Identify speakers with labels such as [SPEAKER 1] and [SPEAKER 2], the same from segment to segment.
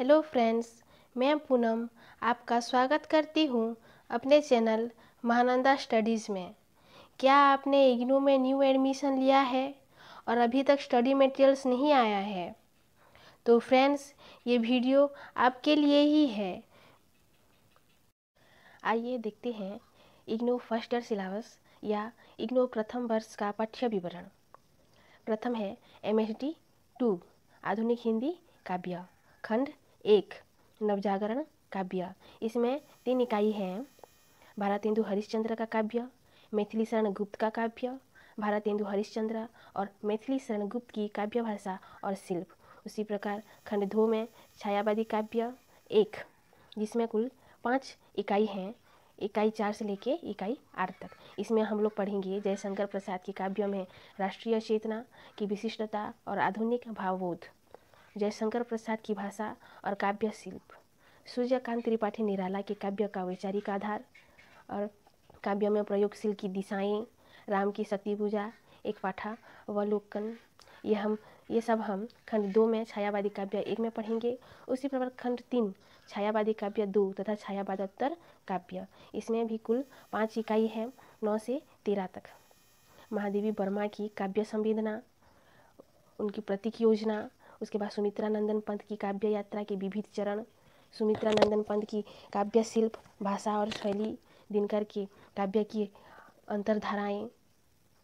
[SPEAKER 1] hello friends मैं पूनम आपका स्वागत करती हूँ अपने चैनल महानंदा स्टडीज़ में क्या आपने इग्नू में न्यू एडमिशन लिया है और अभी तक स्टडी मटेरियल्स नहीं आया है तो फ्रेंड्स ये वीडियो आपके लिए ही है आइए देखते हैं इग्नो फर्स्ट ईयर सिलेबस या इग्नो प्रथम वर्ष का पाठ्य विवरण प्रथम है एम एस डी टू आधुनिक हिंदी काव्य खंड एक नवजागरण काव्य इसमें तीन इकाई हैं भारत इंदु हरिश्चंद्र का काव्य मैथिली शरण गुप्त का काव्य भारत इंदु हरिश्चंद्र और मैथिली शरण गुप्त की काव्य भाषा और शिल्प उसी प्रकार खंड दो में छायावादी काव्य एक जिसमें कुल पाँच इकाई हैं इकाई चार से लेके इकाई आठ तक इसमें हम लोग पढ़ेंगे जयशंकर प्रसाद के काव्य में राष्ट्रीय चेतना की विशिष्टता और आधुनिक भावबोध जयशंकर प्रसाद की भाषा और काव्य शिल्प सूर्यकांत त्रिपाठी निराला के काव्य का वैचारिक आधार और काव्य में प्रयोगशील की दिशाएं राम की सती पूजा एक पाठा अवलोकन ये हम ये सब हम खंड दो में छायावादी काव्य एक में पढ़ेंगे उसी प्रकार खंड तीन छायावादी काव्य दो तथा छायावादोत्तर काव्य इसमें भी कुल पाँच इकाई है नौ से तेरह तक महादेवी वर्मा की काव्य संवेदना उनकी प्रतीक योजना उसके बाद सुमित्रा नंदन पंत की काव्य यात्रा के विविध चरण सुमित्रा नंदन पंत की काव्य शिल्प भाषा और शैली दिनकर के काव्य की अंतरधाराएँ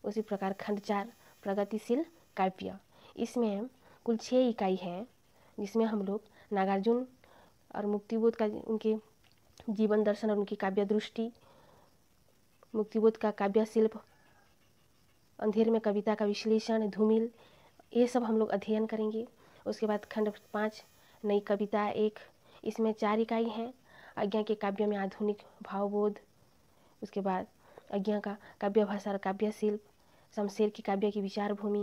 [SPEAKER 1] उसी प्रकार खंड चार प्रगतिशील काव्य इसमें कुल छः इकाई हैं जिसमें हम लोग नागार्जुन और मुक्तिबोध का उनके जीवन दर्शन और उनकी काव्य दृष्टि मुक्तिबोध का काव्य शिल्प अंधेर में कविता का विश्लेषण धूमिल ये सब हम लोग अध्ययन करेंगे उसके बाद खंड पाँच नई कविता एक इसमें चार इकाई हैं अज्ञा के काव्य में आधुनिक भावबोध उसके बाद अज्ञा का काव्य भाषा और काव्य शिल्प शमशेर की काव्य की विचार भूमि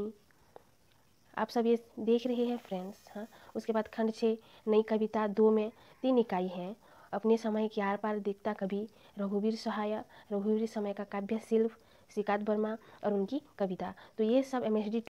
[SPEAKER 1] आप सब ये देख रहे हैं फ्रेंड्स हाँ उसके बाद खंड छः नई कविता दो में तीन इकाई हैं अपने समय के आर पार देखता कभी रघुवीर सहाय रघुवीर समय का काव्य शिल्प श्रीकांत वर्मा और उनकी कविता तो ये सब एम एस डी